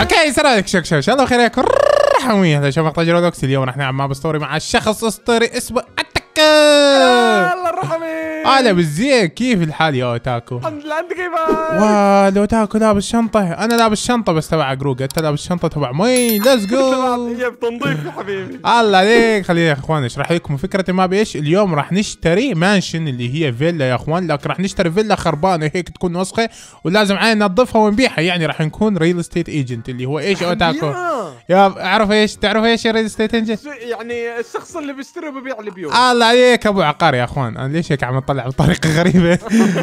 اوكي سلام عليكم شك شك الله خير ياكم حموية هذا شباب تاجر دوكس اليوم راح نلعب مع ستوري مع شخص اسطوري اسمه اتك الله الرحمن انا بالزين كيف الحال يا اوتاكو الحمد لله انت كيف حالك؟ لو الاوتاكو لابس شنطه انا لابس شنطه بس تبع جروج انت لابس شنطه تبع مي ليتس جو هي بتنظيف يا حبيبي الله عليك خليني يا اخوان اشرح لكم فكره ما بيش اليوم راح نشتري مانشن اللي هي فيلا يا اخوان لكن راح نشتري فيلا خربانه هيك تكون وسخه ولازم عين ننظفها ونبيعها يعني راح نكون ريل استيت ايجنت اللي هو ايش اوتاكو يا اعرف ايش تعرف ايش يا ريد ستيت انجن يعني الشخص اللي بيشتري وبيبيع البيوت آه الله عليك ابو عقار يا اخوان انا ليش هيك عم اطلع بطريقه غريبه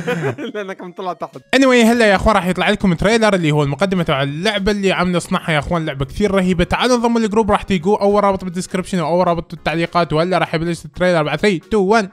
لانك عم تطلع تحت اني anyway, هلا يا اخوان راح يطلع لكم تريلر اللي هو المقدمه تبع اللعبه اللي عم نصنعها يا اخوان لعبه كثير رهيبه تعالوا انضموا للجروب راح تلقوه اول رابط بالدسكربشن واول رابط بالتعليقات وهلا راح يبلش التريلر بعد 3 2 1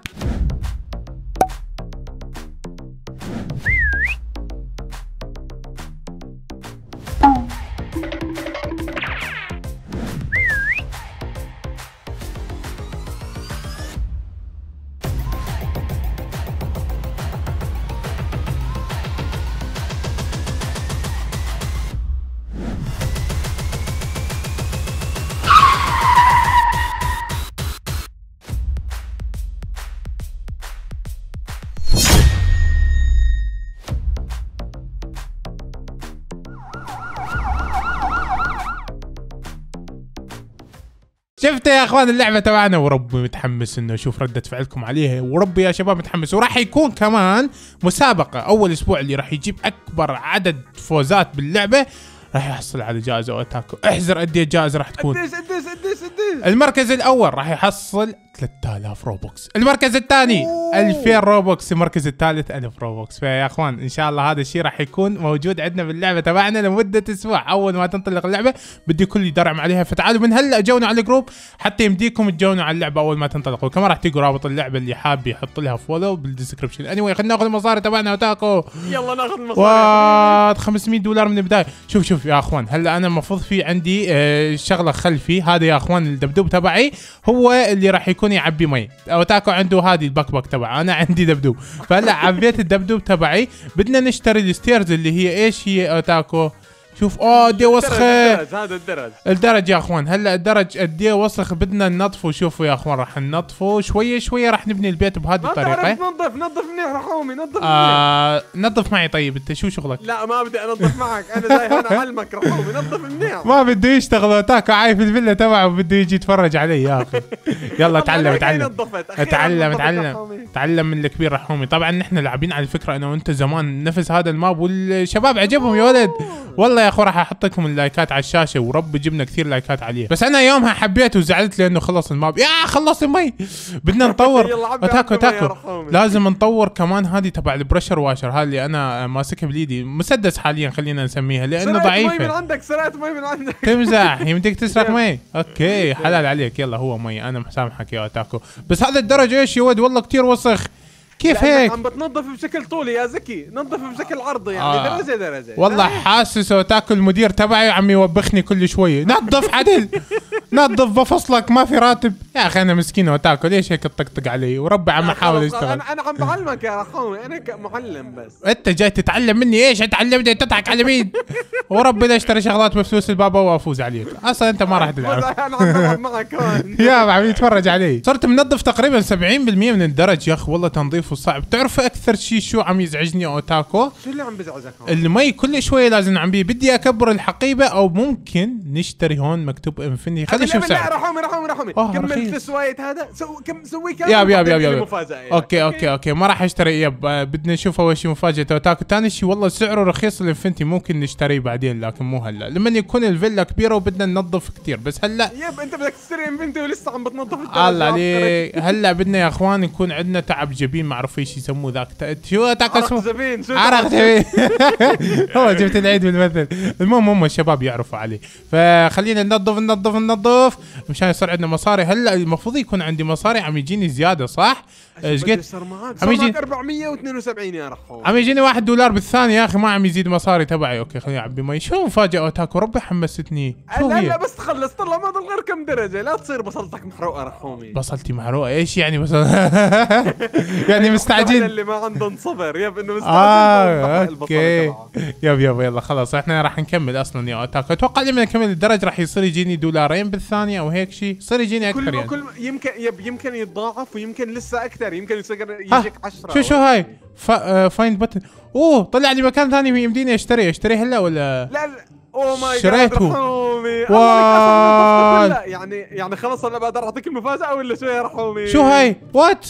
شفت يا اخوان اللعبه تبعنا وربي متحمس انه اشوف رده فعلكم عليها وربي يا شباب متحمس وراح يكون كمان مسابقه اول اسبوع اللي راح يجيب اكبر عدد فوزات باللعبه راح يحصل على جائزه اوتاكو احزر قد جائزه راح تكون قديش قديش قديش قديش المركز الاول راح يحصل 3000 روبوكس المركز الثاني 2000 روبوكس المركز الثالث 1000 روبوكس فيا اخوان ان شاء الله هذا الشيء راح يكون موجود عندنا باللعبه تبعنا لمده اسبوع اول ما تنطلق اللعبه بدي كل يدرعم عليها فتعالوا من هلا جونا على الجروب حتى يمديكم تجونا على اللعبه اول ما تنطلق وكمان راح تلقوا رابط اللعبه اللي حاب يحط لها فولو بالديسكربشن اني anyway, خلينا ناخذ المصاري تبعنا اوتاكو يلا ناخذ المصاري 500 دولار من البدايه شوف شوف شوف يا اخوان هلا انا المفروض في عندي آه شغله خلفي هذا يا اخوان الدبدوب تبعي هو اللي راح يكون يعبي مي او تاكو عنده هذه البكبك تبع انا عندي دبدوب فهلا عبيت الدبدوب تبعي بدنا نشتري الستيرز اللي هي ايش هي اوتاكو شوف اه دي وسخه هذا الدرج الدرج يا اخوان هلا الدرج قد ايه وسخ بدنا ننظفه شوفوا يا اخوان راح ننظفه شويه شويه راح نبني البيت بهذه الطريقه ننظف نظف منيح رحومي نظف آه نظف معي طيب انت شو شغلك لا ما بدي انظف معك انا جاي هنا علمك رحومي نظف منيح ما بده يشتغل هتاك عايف الفيلا تبعه بده يجي يتفرج علي يا اخي يلا تعلم تعلم تعلم تعلم تعلم من الكبير رحومي طبعا نحن لاعبين على الفكره انا وانت زمان نفس هذا الماب والشباب عجبهم يا ولد والله يا اخو راح احط لكم اللايكات على الشاشه ورب جبنا كثير لايكات عليه بس انا يومها حبيت وزعلت لانه خلص الماب يا خلص المي بدنا نطور اتاكو اتاكو لازم نطور كمان هذه تبع البريشر واشر هذه اللي انا ماسكها بليدي مسدس حاليا خلينا نسميها لانه ضعيفه مي من عندك سرقت مي من عندك تمزح يمديك تسرق مي اوكي حلال عليك يلا هو مي انا مسامحك يا اتاكو بس هذا الدرجه ايش يا ود والله كثير وسخ كيف هيك؟ عم بتنظف بشكل طولي يا زكي نظف بشكل آه. عرضي يعني آه. درجه درجه والله حاسسه تاكل المدير تبعي عم يوبخني كل شويه نظف عدل نظف بفصلك ما في راتب يا اخي انا مسكين وتاكل ليش هيك تطقطق علي وربي عم احاول اشتغل انا انا عم بعلمك يا اخوي انا كمعلم بس انت جاي تتعلم مني ايش تعلمني تضحك على مين وربنا اشتري شغلات بفلوس البابا وافوز عليك اصلا انت ما راح تلعب انا عم معك يا عم يتفرج علي صرت منظف تقريبا 70% من الدرج يا اخي والله تنظيف تعرف صعب تعرف اكثر شيء شو عم يزعجني اوتاكو شو اللي عم بزعجك المي كل شويه لازم عم بيه بدي اكبر الحقيبه او ممكن نشتري هون مكتوب انفنتي خلينا نشوف سعر حمرا حمرا كملت السوايت هذا سو كم سوي كم ياب ياب ياب ياب مفاجأة يعني. اوكي اوكي اوكي ما راح اشتري ياب آه، بدنا نشوف اول شيء مفاجأة اوتاكو ثاني شيء والله سعره رخيص الانفنتي ممكن نشتريه بعدين لكن مو هلا لما يكون الفيلا كبيرة وبدنا ننظف كثير بس هلا ياب انت بدك تشتري انفنتي ولسه عم بتنظف الله عليك هلا بدنا يا اخوان يكون عندنا تعب جبين ما اعرف ايش يسموه ذاك شو اوتاكو اسمه؟ زبين عرق زبين هو جبت العيد بالمثل المهم هم الشباب يعرفوا عليه فخلينا ننظف ننظف ننظف مشان يصير عندنا مصاري هلا المفروض يكون عندي مصاري عم يجيني زياده صح؟ ايش قد؟ صار معك عم يجيني 472 يا رخو عم يجيني 1 دولار بالثانيه يا اخي ما عم يزيد مصاري تبعي اوكي خليني اعبي مي شو مفاجاه اوتاكو ربي حمستني لا لا بس تخلص طلع ما ضل غير كم درجه لا تصير بصلتك محروقه رحومي بصلتي محروقه ايش يعني بصل يعني أيوة، مستعجل اللي ما عندهم صبر يب انه مستعجل اه اوكي يب يب يلا خلاص احنا راح نكمل اصلا يا اوتاكو اتوقع لما نكمل الدرج راح يصير يجيني دولارين بالثانيه او هيك شيء صار يجيني اكثر كل يعني. كل يمكن يب يمكن يتضاعف ويمكن لسه اكثر يمكن يصير يجيك 10 شو شو هاي فايند آه، بتن اوه طلع لي مكان ثاني يمديني اشتري اشتري هلا ولا لا لا اوه ماي جاد شريته يعني يعني خلص انا بقدر اعطيك المفاجاه ولا شو يا رحومي شو هاي وات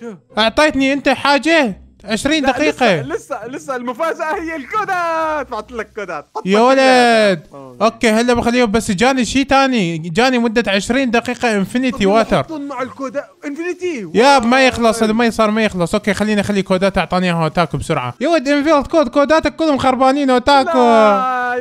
شو اعطيتني انت حاجه 20 دقيقة لسه لسه, لسه المفاجأة هي الكودات بعت لك كودات يا ولد اوكي هلا بخليهم بس جاني شيء ثاني جاني مدة 20 دقيقة انفينيتي واتر مع الكودات انفينيتي يا ما يخلص المي صار ما يخلص اوكي خليني اخلي كودات اعطاني اياها اوتاكو بسرعة يا ولد انفيلد كود كوداتك كلهم خربانين اوتاكو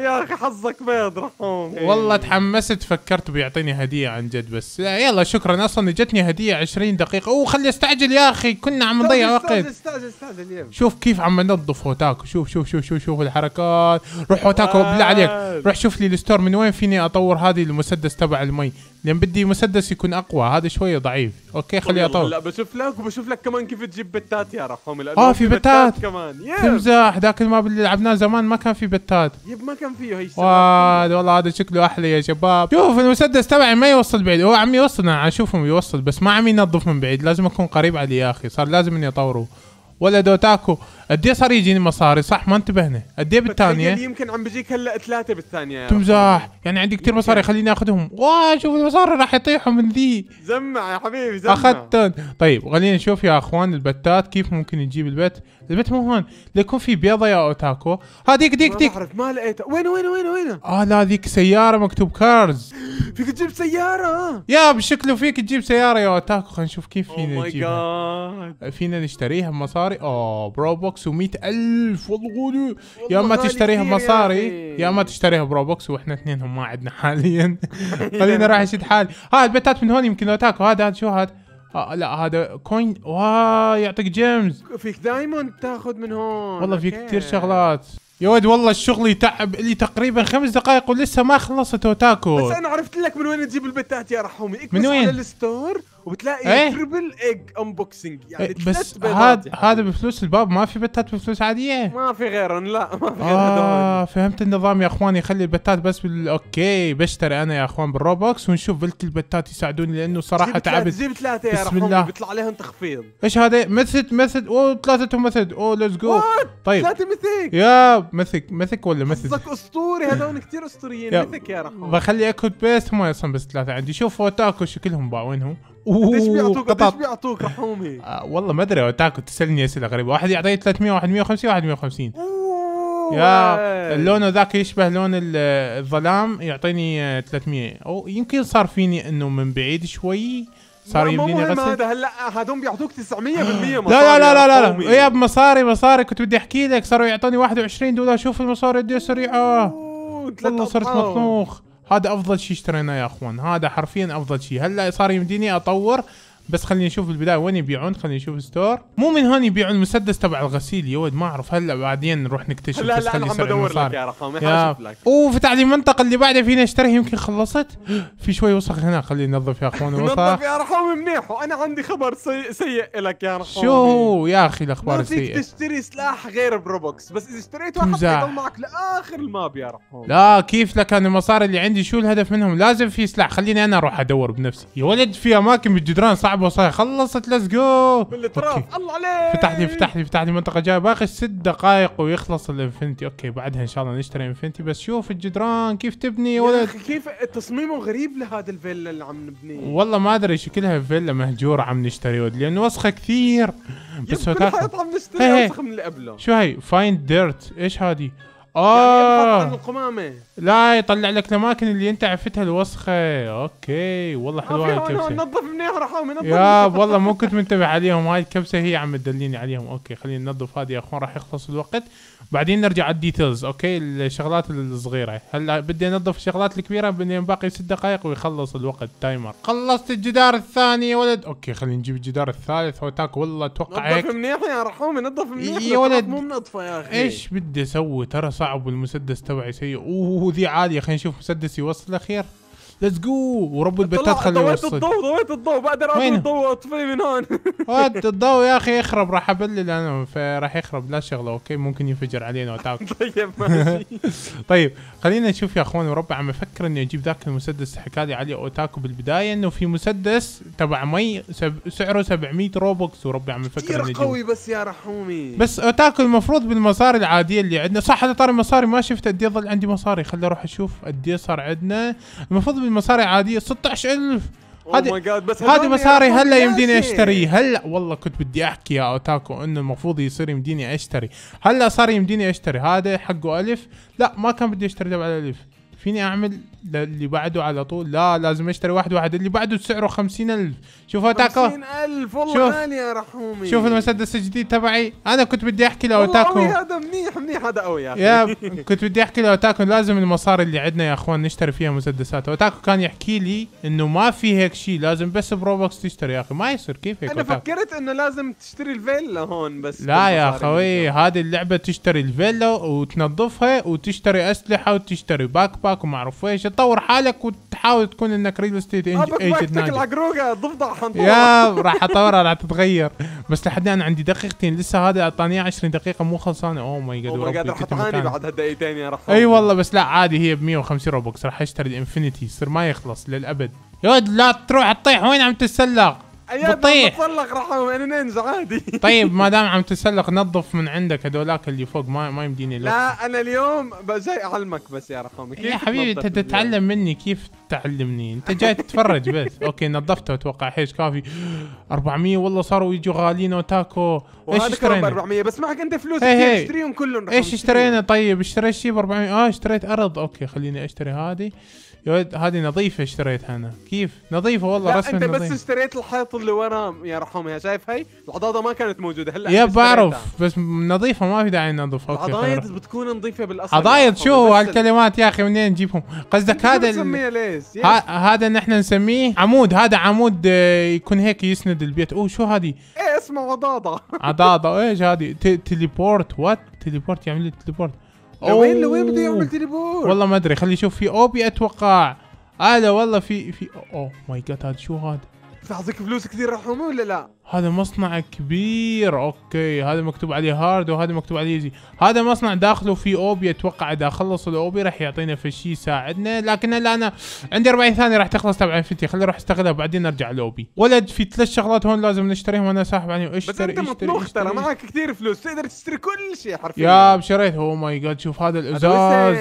يا اخي حظك بيض رحوم والله تحمست فكرت بيعطيني هدية عن جد بس يلا شكرا اصلا جتني هدية 20 دقيقة اوه خلي استعجل يا اخي كنا عم نضيع وقت استعجل استعجل هذا اليوم شوف كيف عم ننظف هوتاكو شوف شوف شوف شوف شوف الحركات روح هوتاكو آه، بالله عليك آه. روح شوف لي الستور من وين فيني اطور هذه المسدس تبع المي لان بدي مسدس يكون اقوى هذا شويه ضعيف اوكي خليه اطور لا بشوف لك وبشوف لك كمان كيف تجيب بتات يا رحوم اه في بتات كمان تمزح ذاك ما اللي لعبناه زمان ما كان في بتات يب ما كان فيه هي والله هذا شكله احلى يا شباب شوف المسدس تبعي ما يوصل بعيد هو عم يوصل انا اشوفهم يوصل بس ما عم ينظف من بعيد لازم اكون قريب عليه يا اخي صار لازم اني اطوره ولد اوتاكو قد ايه صار يجيني مصاري صح ما انتبهنا قد ايه بالثانيه يمكن عم بيجيك هلا ثلاثه بالثانيه تمزح يعني عندي كثير مصاري خليني اخذهم واه شوف المصاري راح يطيحوا من ذي زمع يا حبيبي زمع اخذتهم طيب خلينا نشوف يا اخوان البتات كيف ممكن نجيب البت البت مو هون ليكون في بيضه يا اوتاكو ها ديك ديك ديك ما ما لقيتها وين وين وين وين اه لا ذيك سياره مكتوب كارز فيك تجيب سياره يا بشكله فيك تجيب سياره يا اوتاكو خلينا نشوف كيف oh فينا نجيبها فينا نشتريها بمصاري اوه برو بروبوكس و100 ألف والله يا اما تشتريها بمصاري يا اما تشتريها بروبوكس واحنا اثنينهم ما عندنا حاليا خلينا راح اشد حالي ها البتات من هون يمكن اتاك هذا هذا شو هذا آه لا هذا كوين واه يعطيك جيمز فيك دايموند تاخذ من هون والله في كثير شغلات يا ولد والله الشغل يتعب لي تقريبا خمس دقائق ولسه ما خلصت اوتاكو بس انا عرفت لك من وين تجيب البتات يا رحومي من وين؟ على الستور وبتلاقي ايه؟ تربل ايج انبوكسنج يعني ايه بس هذا هذا بفلوس الباب ما في بتات بفلوس عاديه ما في غيرهم لا ما في غيرهم اه فهمت النظام يا اخوان يخلي البتات بس بال... اوكي بشتري انا يا اخوان بالروبوكس ونشوف بلت البتات يساعدوني لانه صراحه تعبت زي ثلاثه يا بسم الله بيطلع عليهم تخفيض ايش هذا مثل مثل اوه ثلاثه مثل اوه ليتس جو طيب ثلاثه مثل يا مثك مثك ولا مثل قصدك اسطوري هذول كثير اسطوريين مثك يا رحمن بخلي اكو بيست هم اصلا بس ثلاثه عندي شوف اوتاكو شكلهم باوينهم ليش بيعطوك قديش بيعطوك رحومي آه والله ما ادري تاكو تسالني اسئله غريبه واحد يعطيه 300 واحد 150 واحد 150 يا اللون ذاك يشبه لون الظلام يعطيني 300 آه، او يمكن صار فيني انه من بعيد شوي صار يبيني غسل هذا هلا هذول بيعطوك 900% مصاري لا لا لا لا لا, يا بمصاري مصاري كنت بدي احكي لك صاروا يعطوني 21 دولار شوف المصاري قد ايه سريعه والله صرت مطنوخ هذا افضل شيء اشتريناه يا اخوان هذا حرفيا افضل شيء هلا صار يمديني اطور بس خليني اشوف البدايه وين يبيعون خليني اشوف ستور مو من هون يبيعون المسدس تبع الغسيل يا ولد ما اعرف هلا بعدين نروح نكتشف لا لا, انا عم بدور لك يا رقم يا لك وفتح لي المنطقه اللي بعدها فينا اشتريها يمكن خلصت في شوي وسخ هنا خليني ننظف يا اخوان الوسخ نظف يا رقم منيح وانا عندي خبر سيء, سيء لك يا رقم شو يا اخي الاخبار السيئه فيك تشتري سلاح غير بروبوكس بس اذا اشتريت واحد يضل معك لاخر الماب يا رقم لا كيف لك انا المصاري اللي عندي شو الهدف منهم لازم في سلاح خليني انا اروح ادور بنفسي يا ولد في اماكن بالجدران صعب اللعبه صحيح خلصت ليتس جو بالاطراف الله عليك فتحني فتحني فتحني منطقه جايه باقي ست دقائق ويخلص الانفنتي اوكي بعدها ان شاء الله نشتري انفنتي بس شوف الجدران كيف تبني يا ولد كيف تصميمه غريب لهذا الفيلا اللي عم نبنيه والله ما ادري شكلها فيلا مهجوره عم نشتري ود لانه وسخه كثير بس كل عم نشتري وسخ من اللي قبله شو هي فايند ديرت ايش هذه يعني اه يعني القمامه لا يطلع لك الاماكن اللي انت عفتها الوسخه اوكي والله آه، حلوه هاي الكبسه انا نظف منيح راح يا والله مو كنت منتبه عليهم هاي الكبسه هي عم تدليني عليهم اوكي خلينا ننظف هذه يا اخوان راح يخلص الوقت بعدين نرجع على الديتيلز اوكي الشغلات الصغيره هلا بدي انظف الشغلات الكبيره بدي باقي ست دقائق ويخلص الوقت تايمر خلصت الجدار الثاني يا ولد اوكي خلينا نجيب الجدار الثالث وتاك والله اتوقع هيك نظف منيح يا رحومي نظف منيح يا ولد مو منظفه يا اخي ايش بدي اسوي ترى صعب والمسدس تبعي سيء اوه ذي عاليه خلينا نشوف مسدسي يوصل الاخير ليتس جو ورب البتات خليه ضويت الضوء ضويت الضوء بقدر اضوي الضوء واطفيه من هون وات الضوء يا اخي يخرب راح ابلل انا فراح يخرب لا شغله اوكي ممكن ينفجر علينا وتاك طيب ماشي طيب خلينا نشوف يا اخوان وربع عم افكر اني اجيب ذاك المسدس حكى لي عليه اوتاكو بالبدايه انه في مسدس تبع مي سب... سعره 700 روبوكس وربي عم افكر اني قوي بس يا رحومي بس اوتاكو المفروض بالمصاري العاديه اللي عندنا صح هذا طاري مصاري ما شفت قد ايه ظل عندي مصاري خليني اروح اشوف قد ايه صار عندنا المفروض من oh مصاري عاديه 16000 هذه هذه مصاري هلا يمديني اشتري هلا والله كنت بدي احكي يا اوتاكو انه المفروض يصير يمديني اشتري هلا صار يمديني اشتري هذا حقه الف لا ما كان بدي اشتري تبع الالف فيني اعمل اللي بعده على طول لا لازم اشتري واحد واحد اللي بعده سعره خمسين ألف شوف اوتاكو خمسين ألف والله شوف. غالي يا رحومي شوف المسدس الجديد تبعي أنا كنت بدي أحكي لأوتاكو هذا منيح منيح هذا قوي يا أخي كنت بدي أحكي لأوتاكو لازم المصاري اللي عندنا يا أخوان نشتري فيها مسدسات أوتاكو كان يحكي لي إنه ما في هيك شيء لازم بس بروبوكس تشتري يا أخي ما يصير كيف هيك أنا أوتاكو. فكرت إنه لازم تشتري الفيلا هون بس لا يا أخوي هذه اللعبة تشتري الفيلا وتنظفها وتشتري أسلحة وتشتري باك باك وما أعرف ايش تطور حالك وتحاول تكون انك ريل استيت ايجنت ناجح العقروقه ضفدع يا راح اطورها راح تتغير بس لحد الان عندي دقيقتين لسه هذا اعطاني 20 دقيقه مو خلصانه اوه ماي جاد اوه راح تعاني بعد هالدقيقتين يا رحمة اي والله بس لا عادي هي ب 150 روبوكس راح اشتري الانفينيتي يصير ما يخلص للابد يا لا تروح تطيح وين عم تتسلق بطيح تسلق راح يعني ننزع عادي طيب ما دام عم تسلق نظف من عندك هذولاك اللي فوق ما ما يمديني لا انا اليوم جاي اعلمك بس يا رحومي كيف يا حبيبي انت تتعلم مني كيف تعلمني انت جاي تتفرج بس اوكي نظفته اتوقع حيش كافي 400 والله صاروا يجوا غاليين وتاكو ايش اشترينا 400 بس معك انت فلوس اشتريهم كلهم ايش اشترينا طيب اشتريت شيء ب 400 اه اشتريت ارض اوكي خليني اشتري هذه يا ولد هذه نظيفه اشتريتها انا كيف نظيفه والله رسمه انت بس اشتريت الحيط الخط اللي ورا يا شايف هاي العضاضه ما كانت موجوده هلا يا بعرف بس نظيفه ما في داعي ننظف اوكي العضايد بتكون نظيفه بالاصل عضايد شو هالكلمات يا اخي منين نجيبهم قصدك هذا نسميه ليش هذا نحن نسميه عمود هذا عمود آه، يكون هيك يسند البيت او شو هذه ايه اسمه عضاضه عضاضه ايش هذه تليبورت وات تليبورت يعمل لي تليبورت وين لوين بده يعمل تليبورت والله ما ادري خلي يشوف في اوبي اتوقع هذا آه، والله في في اوه ماي جاد هذا شو هذا فحظك فلوس كثير روحهم ولا لا هذا مصنع كبير اوكي هذا مكتوب عليه هارد وهذا مكتوب عليه ايزي هذا مصنع داخله في اوبي اتوقع اذا خلص الاوبي راح يعطينا في شيء يساعدنا لكن هلا انا عندي 40 ثانيه راح تخلص تبع انفنتي خليني اروح استغلها وبعدين ارجع الاوبي ولد في ثلاث شغلات هون لازم نشتريهم وانا ساحب عليهم اشتري بس انت مطلوخ ترى معك كثير فلوس تقدر تشتري كل شيء حرفيا يا شريت او ماي جاد شوف هذا الازاز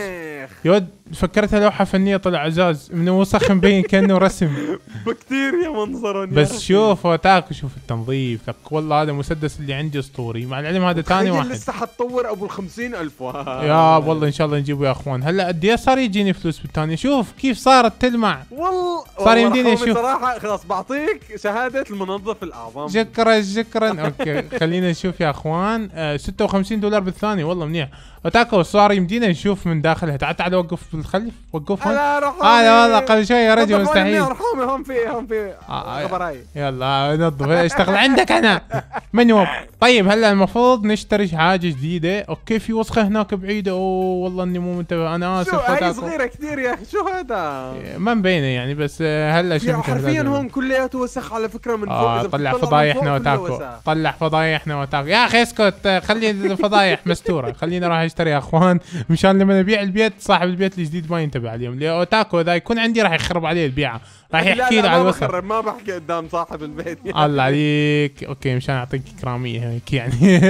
يا ولد فكرتها لوحه فنيه طلع ازاز من وسخ مبين كانه رسم بكثير يا منظرهم بس شوف تاكو شوف كتنظيف لك والله هذا المسدس اللي عندي اسطوري مع العلم هذا ثاني واحد لسه حتطور ابو ال ألف يا والله ان شاء الله نجيبه يا اخوان هلا قد ايش صار يجيني فلوس بالثانيه شوف كيف صارت تلمع والله صار يمديني اشوف صراحه خلاص بعطيك شهاده المنظف الاعظم شكرا شكرا اوكي خلينا نشوف يا اخوان آه 56 دولار بالثانيه والله منيح اوتاكو صار يمدينا نشوف من داخلها تعال تعال وقف بالخلف وقف هون انا اروح انا آه، والله قبل شوي يا رجل مستحيل ارحمي هم في هم في آه، آه، خبراي يلا نظف اشتغل عندك انا منوب طيب هلا المفروض نشتري حاجه جديده اوكي في وسخه هناك بعيده اوه والله اني مو منتبه انا اسف شو هاي صغيره كثير يا اخي شو هذا إيه، ما مبينه يعني بس هلا شو حرفيا هم كلياته وسخ على فكره من فوق آه طلع فضايحنا اوتاكو طلع فضايحنا اوتاكو يا اخي اسكت خلي الفضايح مستوره خليني اروح اشتري يا اخوان مشان لما ابيع البيت صاحب البيت الجديد ما ينتبه عليهم لو اوتاكو اذا يكون عندي راح يخرب عليه البيعه راح يحكي له على الوسط ما بحكي قدام صاحب البيت يعني. الله عليك اوكي مشان اعطيك كراميه هيك يعني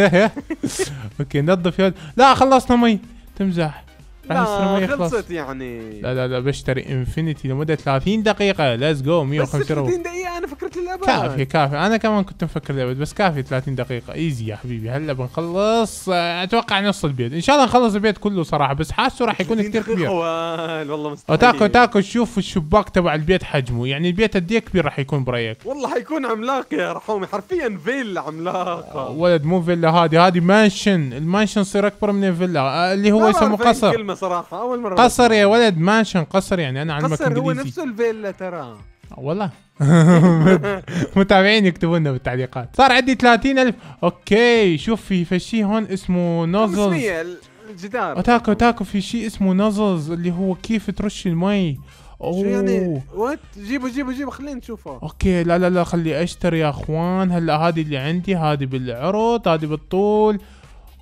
اوكي نظف يد لا خلصنا مي تمزح لا خلصت يعني لا لا لا بشتري انفينيتي لمده 30 دقيقه ليتس جو 150 روبل 30 دقيقه انا فكرت الابد كافي كافي انا كمان كنت مفكر الابد بس كافي 30 دقيقه ايزي يا حبيبي هلا بنخلص اتوقع نص البيت ان شاء الله نخلص البيت كله صراحه بس حاسه راح يكون كثير كبير والله مستحيل اوتاكو تاكو شوف الشباك تبع البيت حجمه يعني البيت قد إيه كبير راح يكون برايك والله حيكون عملاق يا رحومي حرفيا فيلا عملاقه ولد مو فيلا هذه هذه مانشن المانشن يصير اكبر من الفيلا اللي هو اسمه قصر صراحه اول مره قصر يا ولد مانشن قصر يعني انا علمك قصر هو نفسه الفيلا ترى والله متابعين يكتبوا لنا بالتعليقات صار عندي 30000 اوكي شوف في فشي هون اسمه نوزلز إيه؟ الجدار تاكو تاكو في شيء اسمه نوزلز اللي هو كيف ترش المي اوه شو يعني وات جيبوا جيبوا جيبوا خلينا نشوفه اوكي لا لا لا خلي اشتري يا اخوان هلا هذه اللي عندي هذه بالعرض هذه بالطول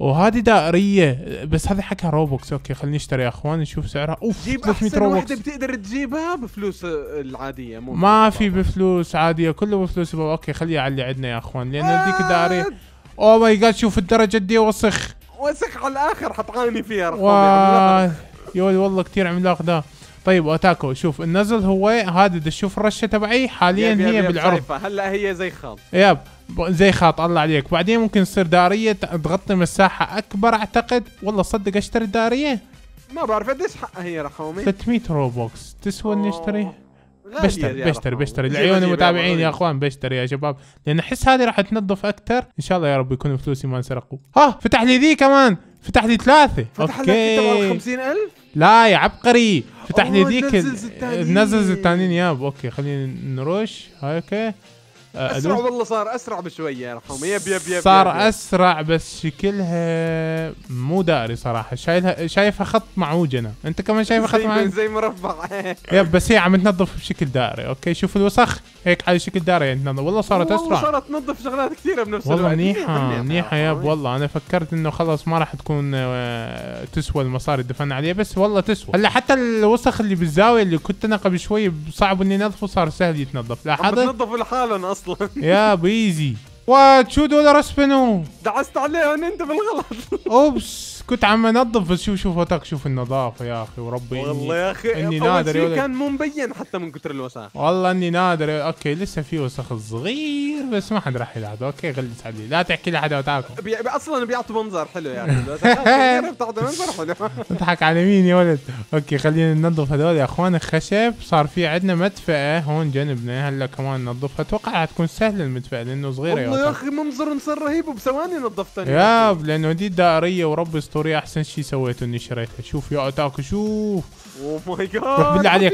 وهذه دائريه بس هذه حكى روبوكس اوكي خليني اشتري يا اخوان نشوف سعرها اوف جيب احسن روبوكس بتقدر تجيبها بفلوس العاديه مو ما في بفلوس عاديه كله بفلوس بابا. اوكي خليها على اللي عندنا يا اخوان لان آه. هذيك آه دائريه او ماي جاد شوف الدرجه دي وسخ وسخ على الاخر حتعاني فيها رقم يولي والله كثير عملاق ده طيب اوتاكو شوف النزل هو هذا شوف الرشه تبعي حاليا يب يب هي يب بالعرض هلا هي زي خال ياب زي خط الله عليك بعدين ممكن تصير داريه تغطي مساحه اكبر اعتقد والله صدق اشتري داريه ما بعرف قديش حقها هي رقمي 600 روبوكس تسوى اني اشتريها بشتري بشتري بشتري لعيون المتابعين يا اخوان بشتري يا شباب لان احس هذه راح تنظف اكثر ان شاء الله يا رب يكون فلوسي ما انسرقوا ها فتح لي ذي كمان فتح لي ثلاثه فتح اوكي لك 50000 لا يا عبقري فتح لي ذيك نزل الثانيين ياب اوكي خلينا نروش اوكي اسرع والله صار اسرع بشويه يرحمه يب يب يب صار يب يب. اسرع بس شكلها مو داري صراحه شايلها شايفها خط معوج انا انت كمان شايفها خط معوج زي مربع يب بس هي عم تنظف بشكل داري اوكي شوف الوسخ هيك على شكل دار يعني والله صارت والله اسرع صارت تنظف شغلات كثيره بنفس والله الوقت منيحه منيحه ياب والله انا فكرت انه خلص ما راح تكون آه، تسوى المصاري اللي دفعنا عليها بس والله تسوى هلا حتى الوسخ اللي بالزاويه اللي كنت انا قبل شوي صعب اني انظفه صار سهل يتنظف لاحظت؟ تنظف لحالهم اصلا يا بيزي وات شو دولار اسبنو دعست عليهم انت بالغلط اوبس كنت عم انظف بس شوف شوف وتك شوف النظافه يا اخي وربي والله يا اخي اني نادر يولد. كان مو مبين حتى من كثر الوسخ والله اني نادر اوكي لسه في وسخ صغير بس ما حد راح يلاحظه اوكي غلس علي لا تحكي لحدا وتاكل بي... اصلا بيعطوا منظر حلو يا اخي بتعطي منظر حلو تضحك على مين يا ولد اوكي خلينا ننظف هذول يا اخوان الخشب صار في عندنا مدفأة هون جنبنا هلا كمان ننظفها اتوقع حتكون سهله المدفأة لانه صغيره والله يا اخي منظر صار رهيب وبثواني نظفتها يا لانه دي دائريه وربي الاسطوريه احسن شيء سويته اني شريتها شوف يا اوتاكو شوف او ماي جاد بالله عليك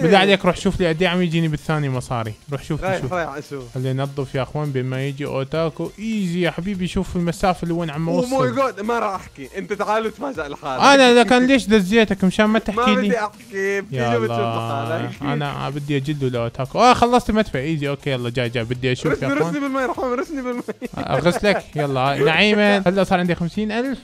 بالله عليك روح شوف لي قد إيه عم يجيني بالثاني مصاري روح شوف رايح شوف رايح اشوف خلينا ننظف يا اخوان بما يجي اوتاكو ايزي يا حبيبي شوف المسافه اللي وين عم oh اوصل او ماي جاد ما راح احكي انت تعال وتفاجئ لحالك انا اذا كان ليش دزيتك مشان ما تحكي لي ما بدي احكي يا الله انا بدي اجلده لاوتاكو اه خلصت مدفع ايزي اوكي يلا جاي جاي بدي اشوف يا اخوان رسني بالماء يا رحمن رسني بالماء اغسلك يلا نعيما هلا صار عندي 50000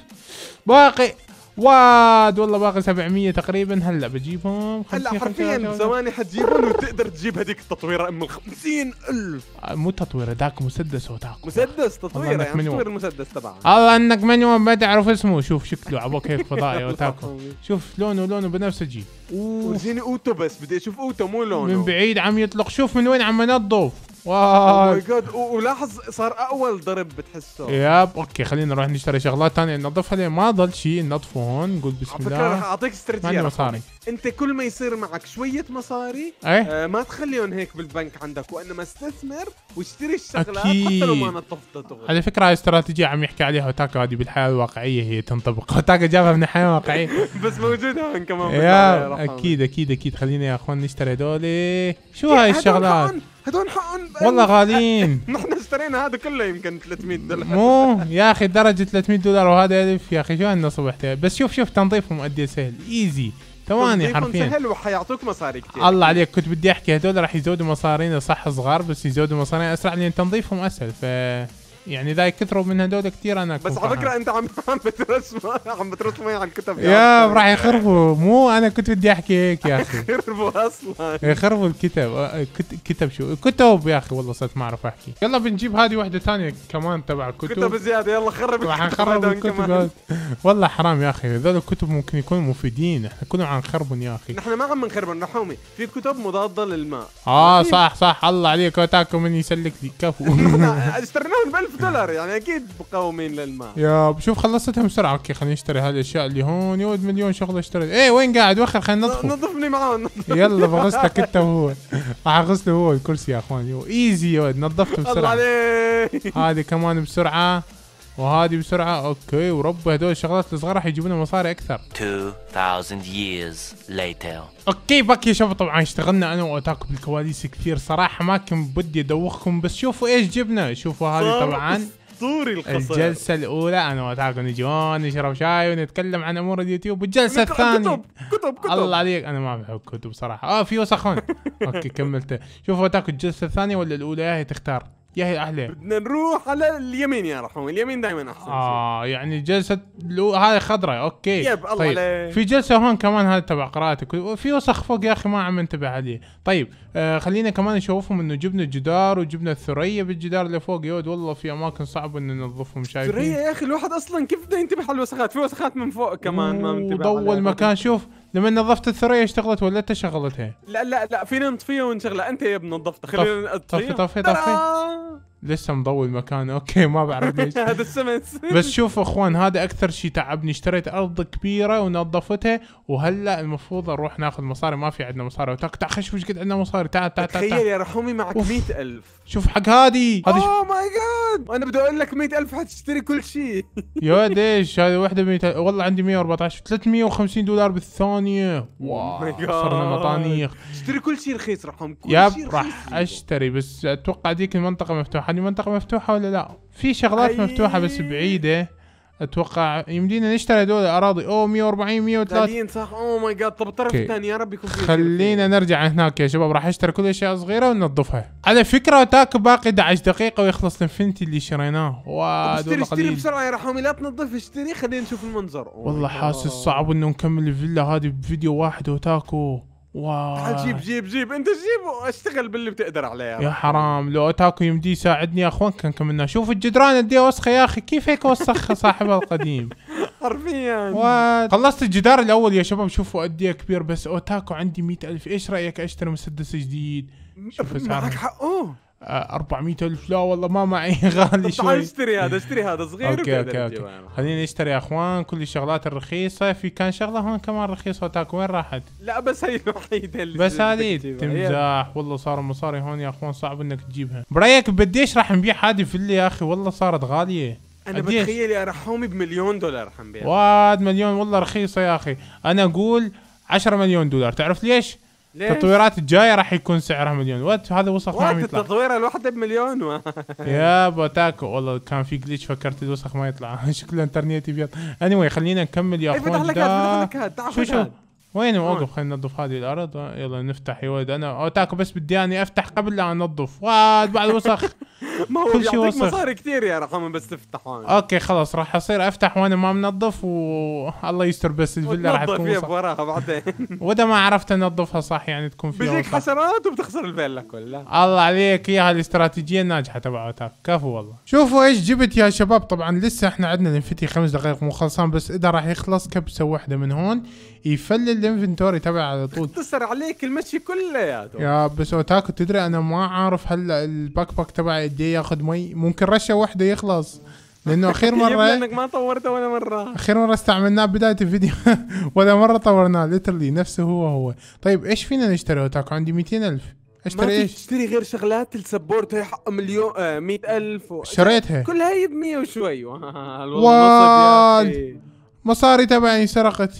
باقي واد والله باقي 700 تقريبا هلا بجيبهم هلا حرفيا ثواني حتجيبهم وتقدر تجيب هذيك التطويره ام ال 50000 آه، مو تطويره ذاك مسدس وتاكو مسدس تطويره يعني تطوير المسدس تبعه الله انك منيوم ما تعرف اسمه شوف شكله عبوك كيف فضائي وتاكو شوف لونه لونه بنفسجي ورجيني اوتو بس بدي اشوف اوتو مو لونه من بعيد عم يطلق شوف من وين عم ينظف واو ماي oh جاد ولاحظ صار اول ضرب بتحسه ياب اوكي خلينا نروح نشتري شغلات ثانيه ننظفها لان ما ضل شيء ننظفه هون نقول بسم الله على فكره رح اعطيك استراتيجيه مصاري انت كل ما يصير معك شويه مصاري ايه؟ آه ما تخليهم هيك بالبنك عندك وانما استثمر واشتري الشغلات أكيد. حتى لو ما نظفتها على فكره هاي استراتيجيه عم يحكي عليها اوتاكا هذه بالحياه الواقعيه هي تنطبق اوتاكا جابها من الحياه الواقعيه بس موجوده هون كمان ياب اكيد اكيد اكيد خلينا يا اخوان نشتري هدول شو إيه، هاي الشغلات هذول حقهم والله غاليين نحن اشترينا هذا كله يمكن 300 دولار مو يا اخي درجه 300 دولار وهذا الف يا اخي شو هالنصب بس شوف شوف تنظيفهم قد ايه سهل ايزي ثواني حرفيا سهل وحيعطوك مصاري كثير الله عليك كنت بدي احكي هذول راح يزودوا مصارينا صح صغار بس يزودوا مصارينا اسرع لان تنظيفهم اسهل ف يعني اذا كثروا من هذول كثير انا بس على فكره انت عم عم بترسمه عم بترسمه على الكتب يا راح يخربوا مو انا كنت بدي احكي هيك يا اخي يخربوا اصلا يخربوا الكتب آه، كتب شو كتب يا اخي والله صرت ما اعرف احكي يلا بنجيب هذه وحده ثانيه كمان تبع الكتب كتب زياده يلا خرب راح نخرب الكتب والله حرام يا اخي هذول الكتب ممكن يكونوا مفيدين احنا كنا عم نخربهم يا اخي نحن ما عم نخربهم رحومي في كتب مضاده للماء اه صح صح الله عليك وتاكم من يسلك لي كفو اشتريناهم ب 1000 دولار يعني اكيد مقاومين للماء يا شوف خلصتهم بسرعه اوكي خليني اشتري هذه الاشياء اللي هون يود مليون شغله اشتري ايه وين قاعد وخر خلينا نظف نظفني معه يلا بغسلك انت وهو راح اغسله هو الكرسي يا اخوان ايزي يود نظفته بسرعه الله عليك هذه كمان بسرعه وهذه بسرعة اوكي وربي هذول الشغلات الصغار راح يجيبون مصاري اكثر 2000 years later اوكي باك يا شباب طبعا اشتغلنا انا واتاك بالكواليس كثير صراحة ما كان بدي ادوخكم بس شوفوا ايش جبنا شوفوا هذه طبعا اسطوري الجلسة الأولى أنا واتاك نجون نشرب شاي ونتكلم عن أمور اليوتيوب والجلسة الثانية كتب كتب كتب الله عليك أنا ما بحب كتب صراحة آه في وسخون أوكي كملت شوفوا اتاك الجلسة الثانية ولا الأولى هي تختار يا احلى بدنا نروح على اليمين يا رحوم اليمين دائما احسن اه شيء. يعني جلسه لو هاي خضراء اوكي يب الله طيب. عليك في جلسه هون كمان هذا تبع قراءتك وفي وسخ فوق يا اخي ما عم انتبه عليه طيب آه خلينا كمان نشوفهم انه جبنا الجدار وجبنا الثريا بالجدار اللي فوق يود والله في اماكن صعبه انه ننظفهم شايفين الثريا يا اخي الواحد اصلا كيف بده ينتبه على الوسخات في وسخات من فوق كمان ما منتبه ضوى المكان شوف لما نظفت الثريا اشتغلت ولا انت شغلتها؟ لا لا لا فينا نطفيها ونشغلها انت يا ابن نظفتها خلينا نطفيها طفي طفي طفي لسه مضوي المكان اوكي ما بعرف ليش هذا السمس بس شوف اخوان هذا اكثر شيء تعبني اشتريت ارض كبيره ونظفتها وهلا المفروض اروح ناخذ مصاري ما في عندنا مصاري تاك تاك خش وش قد عندنا مصاري تعال تعال تعال تخيل يا رحومي معك 100000 شوف حق هذه اوه ماي جاد انا بدي اقول لك 100000 حتشتري كل شيء يا ديش هذه وحده 100 والله عندي 114 350 دولار بالثانيه واو oh صرنا مطانيخ اشتري كل شيء رخيص رحوم كل شيء رخيص راح اشتري بس اتوقع ذيك المنطقه مفتوحه هذه يعني منطقة مفتوحة ولا لا في شغلات أيه. مفتوحة بس بعيدة اتوقع يمدينا نشتري هذول الاراضي او 140 130 صح او ماي جاد طب الطرف الثاني يا رب يكون فيه خلينا نرجع هناك يا شباب راح اشتري كل اشياء صغيره وننظفها على فكره تاك باقي 11 دقيقه ويخلص الانفنتي اللي شريناه اشتري اشتري بسرعه يا رحومي لا تنظف اشتري خلينا نشوف المنظر oh والله حاسس صعب انه نكمل الفيلا هذه بفيديو واحد وتاكو واو تعال جيب جيب جيب انت جيب واشتغل باللي بتقدر عليه يا حرام لو اتاكو يمدي يساعدني اخوان كان كملنا شوف الجدران قد وسخه يا اخي كيف هيك وسخها صاحبها القديم حرفيا وات. خلصت الجدار الاول يا شباب شوفوا قد ايه كبير بس اوتاكو عندي مئة الف ايش رايك اشتري مسدس جديد معك حق اوه 400 الف لا والله ما معي غالي طيب، شوي تعال اشتري هذا اشتري هذا صغير اوكي اوكي اوكي خليني اشتري يا اخوان كل الشغلات الرخيصه في كان شغله هون كمان رخيصه تاك وين راحت؟ لا بس هي الوحيده اللي بس هذه تمزح والله صار مصاري هون يا اخوان صعب انك تجيبها برايك بديش راح نبيع هذه فيلا يا اخي والله صارت غاليه انا بتخيل يا رحومي بمليون دولار حنبيع واد مليون والله رخيصه يا اخي انا اقول 10 مليون دولار تعرف ليش؟ ليش؟ التطويرات الجايه راح يكون سعرها مليون وات هذا وسخ ما يطلع التطوير الواحده بمليون و... يا بوتاكو والله كان في جليتش فكرت الوسخ ما يطلع شكله انترنت ابيض اني anyway خلينا نكمل يا إيه، اخوان شو شو وين موقف خلينا ننظف هذه الارض يلا نفتح يا ولد انا اوتاكو بس بدي اني يعني افتح قبل لا انظف واد بعد وسخ ما هو كل شيء وسخ مصاري كثير يا رقم بس تفتح هون اوكي خلاص راح اصير افتح وانا ما منظف والله يستر بس الفيلا راح تكون وسخ وراها بعدين واذا ما عرفت انظفها صح يعني تكون فيها بيجيك حشرات وبتخسر الفيلا كلها الله عليك يا الاستراتيجيه الناجحه تبع اوتاك كفو والله شوفوا ايش جبت يا شباب طبعا لسه احنا عندنا الانفتي خمس دقائق مو خلصان بس اذا راح يخلص كبسه واحده من هون يفل الانفنتوري تبعه على طول اختصر عليك المشي كله يا دو. يا بس اوتاكو تدري انا ما عارف هلا الباك باك تبعي قد إيه ياخذ مي ممكن رشه واحده يخلص لانه اخير مره انك ما طورته ولا مره اخير مره استعملناه بدايه الفيديو ولا مره طورناه ليترلي نفسه هو هو طيب ايش فينا نشتري اوتاكو عندي 200000 اشتري ايش؟ تشتري غير شغلات السبورت هي حق مليون آه مئة و... شريتها كلها هي ب 100 وشوي والله مصاري تبعي سرقت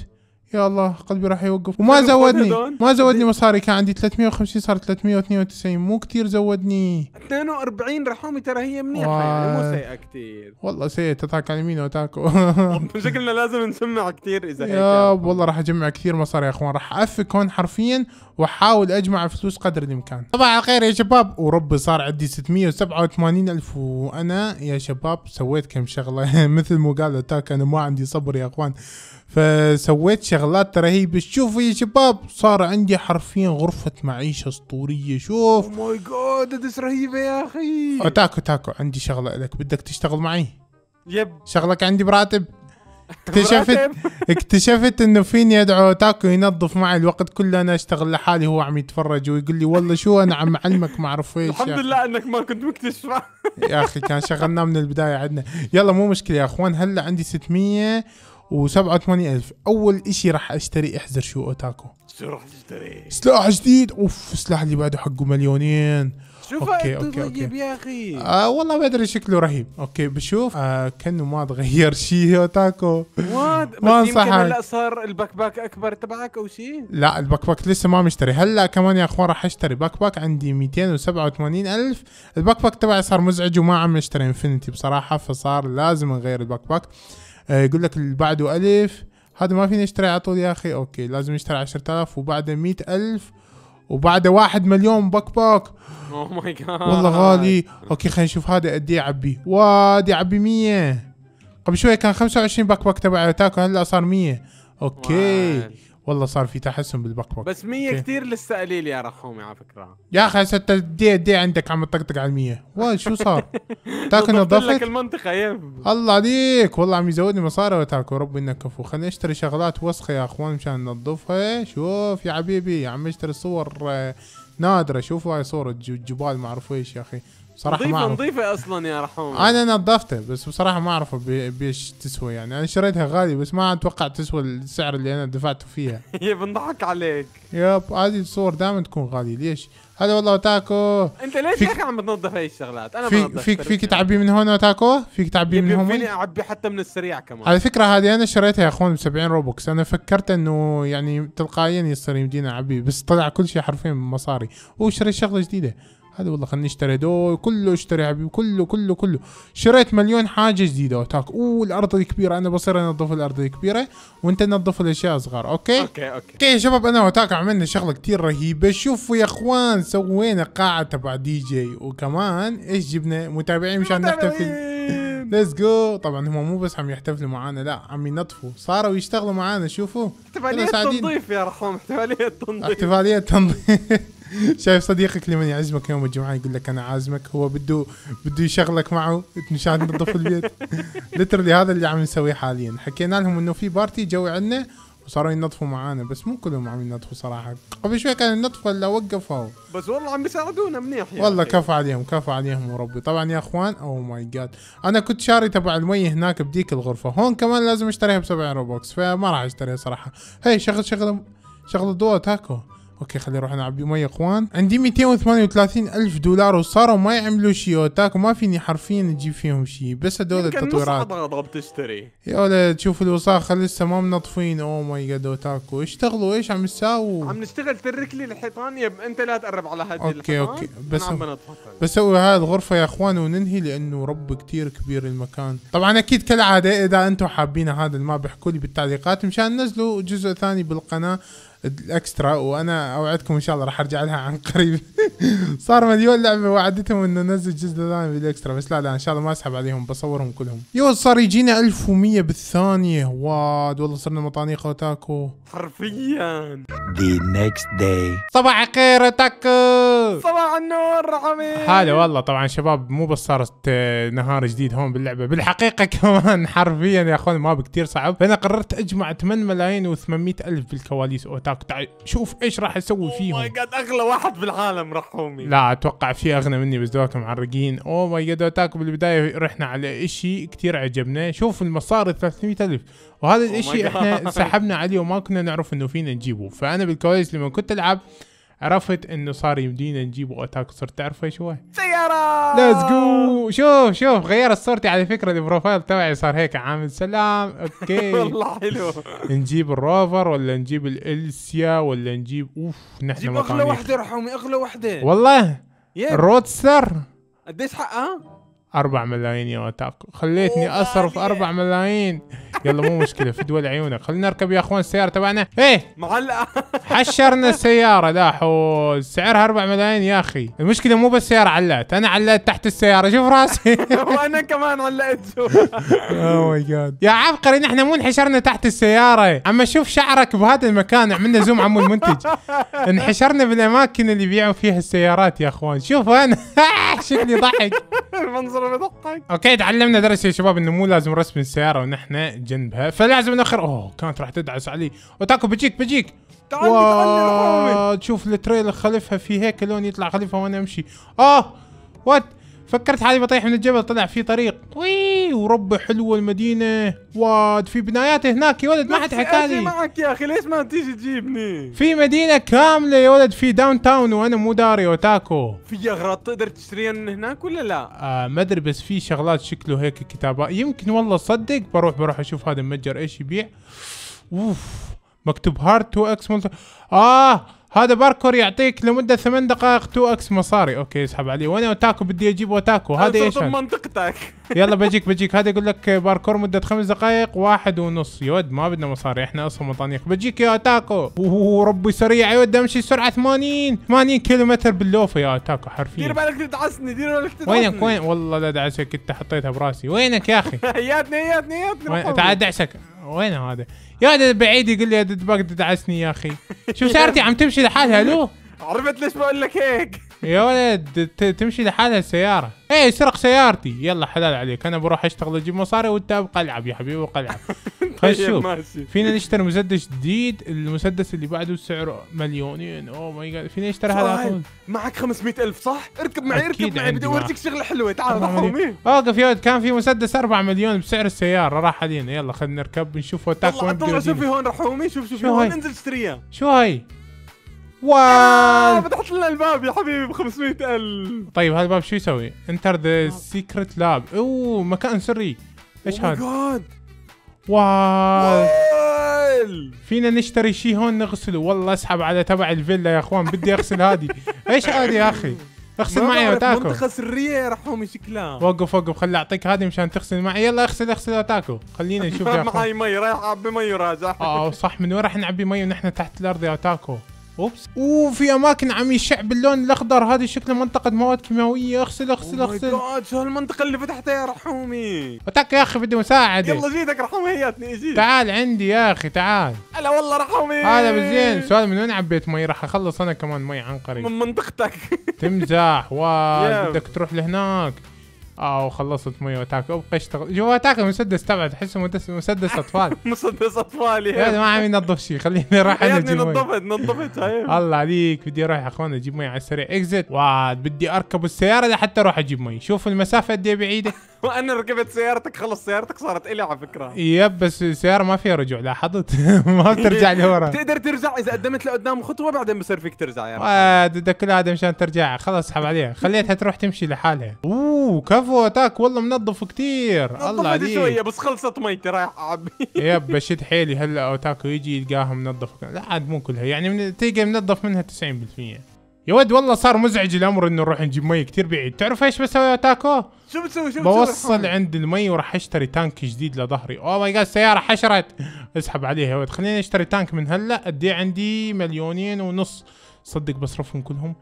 يا الله قلبي راح يوقف وما زودني ما زودني مصاري كان عندي 350 صار 392 مو كثير زودني 42 رحومي ترى هي منيحه يعني مو سيئه كثير والله سيئه تضحك على مين وتاكو شكلنا لازم نسمع كثير اذا هيك يا والله راح اجمع كثير مصاري يا اخوان راح افك هون حرفيا واحاول اجمع فلوس قدر الامكان طبعا الخير خير يا شباب وربي صار عندي 687 الف وانا يا شباب سويت كم شغله مثل ما قال تاك انا ما عندي صبر يا اخوان فسويت شغلات رهيبة شوفوا يا شباب صار عندي حرفيا غرفة معيشة اسطورية شوف ماي جاد ادس رهيبة يا اخي تاكو تاكو عندي شغلة لك بدك تشتغل معي يب شغلك عندي براتب اكتشفت اكتشفت انه فيني ادعو تاكو ينظف معي الوقت كله انا اشتغل لحالي هو عم يتفرج ويقول لي والله شو انا عم علمك ما اعرف ايش الحمد لله انك ما كنت مكتشف يا اخي كان شغلناه من البدايه عندنا يلا مو مشكله يا اخوان هلا عندي 600 و 87000 ألف أول إشي راح أشتري احذر شو أوتاكو شو راح تشتري؟ سلاح جديد أوف السلاح اللي بعده حقه مليونين شوف اوكي اوكي طيب يا اخي آه والله ما ادري شكله رهيب اوكي بشوف آه كانه ما تغير شيء اوتاكو ما انصحك هلا صار الباك باك اكبر تبعك او شيء لا الباك باك لسه ما مشتري هلا كمان يا اخوان راح اشتري باك باك عندي 287 الف الباك باك تبعي صار مزعج وما عم اشتري انفنتي بصراحه فصار لازم نغير الباك باك آه، يقول لك اللي بعده ألف هذا ما فيني اشتري على طول يا أخي أوكي لازم اشتري 10000 وبعده 100000 وبعده واحد مليون بك بك اوه ماي جاد والله غالي اوكي خلينا نشوف هذا قد ايه يعبي وادي يعبي 100 قبل شوي كان 25 بك بك تبع تاكو هلا صار 100 اوكي واي. والله صار في تحسن بالبقبق بس 100 كثير لسه قليل يا رخومي على فكره يا اخي هسه انت دي دي عندك عم تطقطق على 100 وين شو صار؟ تاكل نظفت لك المنطقه يب الله عليك والله عم يزودني مصاري وتاكل ربي انك كفو خليني اشتري شغلات وسخه يا اخوان مشان ننظفها شوف يا حبيبي عم اشتري صور آه، نادره شوفوا هاي صوره الجبال ما اعرف ايش يا اخي بصراحه نظيفة ما اعرف نظيفة اصلا يا رحوم انا نظفتها بس بصراحه ما اعرف بيش تسوى يعني انا شريتها غالي بس ما اتوقع تسوى السعر اللي انا دفعته فيها هي بنضحك عليك يب هذه الصور دائما تكون غالية ليش هذا والله تاكو انت ليش يا اخي عم بتنظف هاي الشغلات انا بنظف فيك فيك يعني. تعبي من هون اوتاكو؟ فيك تعبي من هون فيني اعبي حتى من السريع كمان على فكره هذه انا شريتها يا اخوان ب 70 روبوكس انا فكرت انه يعني تلقائيا يصير يمدينا اعبي بس طلع كل شيء حرفيا مصاري وشريت شغله جديده هذا والله خليني اشتري دول كله اشتري حبيبي كله كله كله شريت مليون حاجه جديده اوتاك اوه الارض الكبيره انا بصير انظف الارض الكبيره وانت نظف الاشياء الصغار اوكي اوكي اوكي اوكي يا شباب انا اوتاك عملنا شغله كثير رهيبه شوفوا يا اخوان سوينا قاعه تبع دي جي وكمان ايش جبنا متابعين مشان نحتفل ليتس جو طبعا هم مو بس عم يحتفلوا معانا لا عم ينظفوا صاروا يشتغلوا معانا شوفوا احتفاليه تنظيف يا رخام احتفاليه تنظيف احتفاليه تنظيف شايف صديقك لمن يعزمك يوم الجمعه يقول لك انا عازمك هو بده بده يشغلك معه مشان تنظف البيت لترلي هذا اللي عم نسويه حاليا حكينا لهم انه في بارتي جو عندنا وصاروا ينظفوا معانا بس مو كلهم عم ينظفوا صراحه قبل شوي كانوا ينظفوا الا وقفوا بس والله عم بيساعدونا منيح يعني والله كفى عليهم كفى عليهم وربي طبعا يا اخوان او ماي جاد انا كنت شاري تبع المي هناك بديك الغرفه هون كمان لازم اشتريها ب 7 روبوكس فما راح اشتريها صراحه هي شغل شغل شغل الضوء تاكو اوكي خلينا نروح مي يا اخوان عندي 238 الف دولار وصاروا ما يعملوا شيء اوتاك ما فيني حرفيا اجيب فيهم شيء بس هذول التطويرات اضرب تشتري يا ولد شوف الوساخه لسه ما منطفين اوه oh ماي جاد اوتاكو اشتغلوا ايش عم تساووا عم نشتغل في الركلي الحيطان يا انت لا تقرب على هذه اوكي اوكي نعم، بس بسوي هاي الغرفه يا اخوان وننهي لانه رب كثير كبير المكان طبعا اكيد كالعاده اذا انتم حابين هذا الماب احكوا لي بالتعليقات مشان ننزلوا جزء ثاني بالقناه الاكسترا وانا اوعدكم ان شاء الله راح ارجع لها عن قريب صار مليون لعبه وعدتهم انه نزل الجزء الثاني بالاكسترا بس لا لا ان شاء الله ما اسحب عليهم بصورهم كلهم يو صار يجينا 1100 بالثانيه واد والله صرنا مطانيق اوتاكو حرفيا The next day صباح الخير اوتاكو صباح النور عمي هذا والله طبعا شباب مو بس صارت آه، نهار جديد هون باللعبه بالحقيقه كمان حرفيا يا اخوان ما بكتير صعب فانا قررت اجمع 8 ملايين و800 الف بالكواليس اوتاكو معاك تعال شوف ايش راح اسوي oh فيهم ماي جاد اغلى واحد بالعالم رحومي لا اتوقع في اغنى مني بس دولك معرقين اوه ماي جاد اتاك بالبدايه رحنا على اشي كثير عجبنا شوف المصاري 300 الف وهذا oh الاشي احنا سحبنا عليه وما كنا نعرف انه فينا نجيبه فانا بالكواليس لما كنت العب عرفت انه صار يمدينا نجيب اتاك صرت تعرف ايش هو؟ سيارة ليتس جو شوف شوف غيرت صورتي على فكرة البروفايل تبعي صار هيك عامل سلام اوكي والله حلو نجيب الروفر ولا نجيب الالسيا ولا نجيب اوف نحن نجيب اغلى وحدة رحومي اغلى وحدة والله الروتستر قديش حقها؟ 4 ملايين يا واتاكو خليتني اصرف 4 ملايين يلا مو مشكله في دول عيونك خلينا نركب يا اخوان السياره تبعنا ايه معلقه حشرنا السياره لا حول سعرها 4 ملايين يا اخي المشكله مو بس السياره علقت انا علقت تحت السياره شوف راسي وانا كمان علقت اوه ماي جاد يا عبقري نحن مو انحشرنا تحت السياره اما شوف شعرك بهذا المكان عملنا زوم عمو المنتج انحشرنا بالاماكن اللي يبيعوا فيها السيارات يا اخوان شوف انا شكلي ضحك المنظر بيضحك طيب. اوكي تعلمنا درس يا شباب انه مو لازم رسم السياره ونحن جنبها فلازم ناخر اوه كانت راح تدعس علي وتاكو بجيك بجيك تعال تعال تشوف التريل خلفها في هيك لون يطلع خلفها وانا امشي اه وات فكرت حالي بطيح من الجبل طلع في طريق وي ورب حلوه المدينه واد في بنايات هناك يا ولد ما حد حكى لي معك يا اخي ليش ما تيجي تجيبني في مدينه كامله يا ولد في داون تاون وانا مو داري اوتاكو في اغراض تقدر تشتريها من هناك ولا لا آه ما ادري بس في شغلات شكله هيك كتابات يمكن والله صدق بروح بروح اشوف هذا المتجر ايش يبيع اوف مكتوب هارد 2 اكس اه هذا باركور يعطيك لمده ثمان دقائق 2 اكس مصاري اوكي اسحب عليه وانا اوتاكو بدي اجيب اوتاكو هذا ايش منطقتك يلا بجيك بجيك هذا يقول لك باركور مده خمس دقائق واحد ونص يا ود ما بدنا مصاري احنا اصلا مطانيق بجيك يا اوتاكو اوه ربي سريع يا ود امشي سرعه 80 80 كيلو متر باللوفه يا اوتاكو حرفيا دير بالك تدعسني دير بالك تدعسني وينك وين والله لا دعسك انت حطيتها براسي وينك يا اخي ياتني ياتني ياتني تعال دعسك وين هذا؟ يا ده بعيد يقول لي يا دبك تدعسني يا اخي شو سيارتي عم تمشي لحالها لو عرفت ليش بقول لك هيك يا ولد تمشي لحالها السيارة ايه سرق سيارتي يلا حلال عليك انا بروح اشتغل اجيب مصاري وانت ابقى العب يا حبيبي ابقى العب طيب، خلينا فينا نشتري مسدس جديد المسدس اللي بعده سعره مليونين اوه ماي جاد فينا نشتري هذا معك 500 الف صح اركب معي اركب معي بدي اوريك شغله حلوه تعال اوقف يا ولد كان في مسدس 4 مليون بسعر السياره راح علينا يلا خلينا نركب نشوف وتاك وين طلع شوفي هون رحومي شوف شوف هون انزل اشتريها شو هاي واو فتحت لنا الباب يا حبيبي ب 500000 طيب هذا الباب شو يسوي؟ انتر ذا سيكريت لاب اوه مكان سري ايش oh هذا؟ واو فينا نشتري شيء هون نغسله والله اسحب على تبع الفيلا يا اخوان بدي اغسل هذه ايش هذه يا اخي اغسل معي وتاكو منطقه سريه يا رحومي شكلها وقف وقف خلي اعطيك هذه مشان تغسل معي يلا اغسل اغسل وتاكو خلينا نشوف يا اخوان معي مي رايح اعبي مي وراجع آه،, اه صح من وين راح نعبي مي ونحن تحت الارض يا اوتاكو اوبس وفي اماكن عم يشع باللون الاخضر هذه شكلها منطقه مواد كيماويه اغسل اغسل oh اغسل اوه ماي شو هالمنطقه اللي فتحتها يا رحومي فتك يا اخي بدي مساعده يلا جيتك رحومي هياتني اجي تعال عندي يا اخي تعال هلا والله رحومي هذا بزين سؤال من وين عبيت مي راح اخلص انا كمان مي عنقري من منطقتك تمزح واو بدك تروح لهناك اه وخلصت ميه وتاكا ابقى اشتغل جوا تاكا مسدس تبعه تحسه مسدس اطفال مسدس اطفال يا ما عم ينظف شيء خليني اروح انا اجيب نظفت نظفت الله عليك بدي اروح يا اخوان اجيب مي على السريع اكزت واد بدي اركب السياره لحتى اروح اجيب مي شوف المسافه قد ايه بعيده وانا ركبت سيارتك خلص سيارتك صارت الي على فكره يب بس السياره ما فيها رجوع لاحظت ما بترجع لورا تقدر ترجع اذا قدمت لقدام خطوه بعدين بصير فيك ترجع يا ده كل هذا مشان ترجع خلص اسحب عليها خليتها تروح تمشي لحالها اوه عفو تاك والله منظف كثير الله عليك شويه بس خلصت ميتي رايح اعبي يب بشد حيلي هلا اوتاك يجي يلقاها منظف لا عاد مو كلها يعني من تلقى منظف منها 90% يا ود والله صار مزعج الامر انه نروح نجيب مي كثير بعيد تعرف ايش بسوي اوتاكو شو بتسوي شو بوصل عند المي وراح اشتري تانك جديد لظهري اوه oh ماي جاد السياره حشرت اسحب عليها يا ود خليني اشتري تانك من هلا قد عندي مليونين ونص صدق بصرفهم كلهم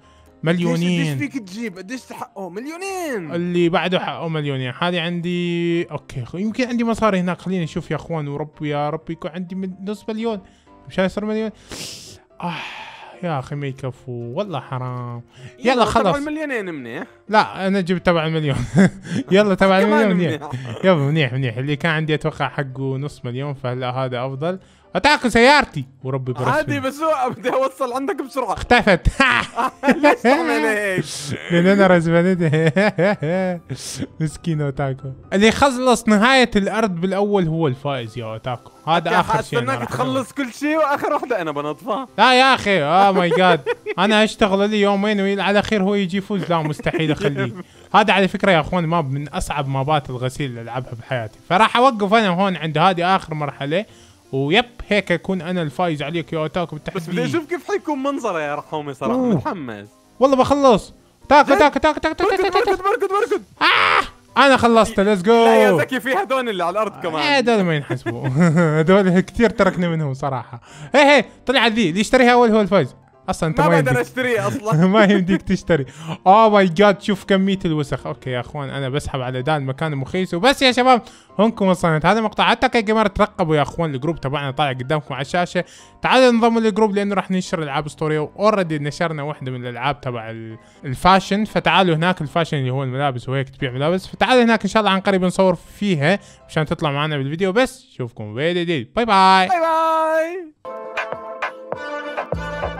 مليونين ايش فيك تجيب قديش حقهم مليونين اللي بعده حقه مليونين هذه عندي اوكي يمكن عندي مصاري هناك خليني اشوف يا اخوان ورب يا رب يكون عندي نص مليون مشان يصير مليون اه يا اخي ما يكفوا والله حرام يلا خلص تبع المليونين منيح لا انا جبت تبع المليون يلا تبع المليون منيح يلا منيح منيح اللي كان عندي اتوقع حقه نص مليون فهلا هذا افضل قطعك سيارتي وربي برسمي عادي بس هو بدي اوصل عندك بسرعه اختفت ليش تعمل هيك؟ لان انا رزبنتي مسكين اوتاكو اللي خلص نهايه الارض بالاول هو الفائز يا اوتاكو هذا اخر شيء استناك تخلص كل شيء واخر واحده انا بنطفى لا يا اخي او ماي جاد انا اشتغل لي يومين وعلى الاخير هو يجي يفوز لا مستحيل اخليه هذا على فكره يا اخوان ماب من اصعب مابات الغسيل اللي العبها بحياتي فراح اوقف انا هون عند هذه اخر مرحله ويب هيك اكون انا الفايز عليك يا تاكو بالتحدي بس بدي اشوف كيف حيكون منظره يا رحومي صراحه أوه. متحمس والله بخلص تاك تاك تاك تاك تاك تاك تاك آه! تاك تاك انا خلصت ليتس جو لا يا زكي في هذول اللي على الارض كمان آه، هذول ما ينحسبوا هذول كثير تركنا منهم صراحه هي هي طلع ذي اللي يشتريها اول هو الفايز اصلا انت ما, اقدر بقدر اشتريه اصلا ما يمديك تشتري اوه ماي جاد شوف كميه الوسخ اوكي يا اخوان انا بسحب على ده المكان مخيس وبس يا شباب هنكم وصلنا هذا مقطع حتى يا جماعه ترقبوا يا اخوان الجروب تبعنا طالع قدامكم على الشاشه تعالوا انضموا للجروب لانه راح ننشر العاب اسطوريه واوريدي نشرنا واحده من الالعاب تبع الفاشن فتعالوا هناك الفاشن اللي هو الملابس وهيك تبيع ملابس فتعالوا هناك ان شاء الله عن قريب نصور فيها مشان تطلع معنا بالفيديو بس نشوفكم فيديو جديد باي باي باي باي